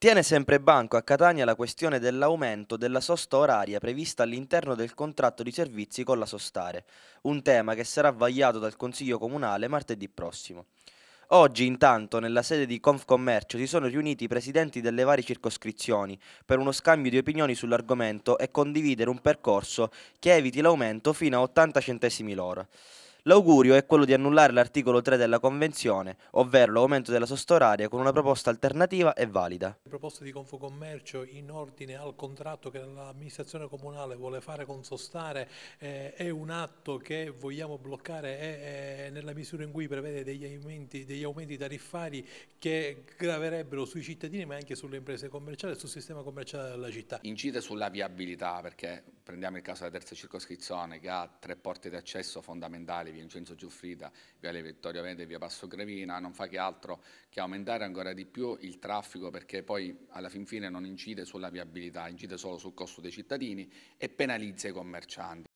Tiene sempre banco a Catania la questione dell'aumento della sosta oraria prevista all'interno del contratto di servizi con la Sostare, un tema che sarà vagliato dal Consiglio Comunale martedì prossimo. Oggi intanto nella sede di Confcommercio si sono riuniti i presidenti delle varie circoscrizioni per uno scambio di opinioni sull'argomento e condividere un percorso che eviti l'aumento fino a 80 centesimi l'ora. L'augurio è quello di annullare l'articolo 3 della Convenzione, ovvero l'aumento della sosta oraria con una proposta alternativa e valida. Le proposte di Confocommercio in ordine al contratto che l'amministrazione comunale vuole fare con Sostare eh, è un atto che vogliamo bloccare eh, eh, nella misura in cui prevede degli aumenti, degli aumenti tariffari che graverebbero sui cittadini ma anche sulle imprese commerciali e sul sistema commerciale della città. Incide sulla viabilità perché prendiamo il caso della terza circoscrizione che ha tre porte di accesso fondamentali, Vincenzo Giuffrida, Viale Vittorio Vede e via Passo Gravina, non fa che altro che aumentare ancora di più il traffico perché poi alla fin fine non incide sulla viabilità, incide solo sul costo dei cittadini e penalizza i commercianti.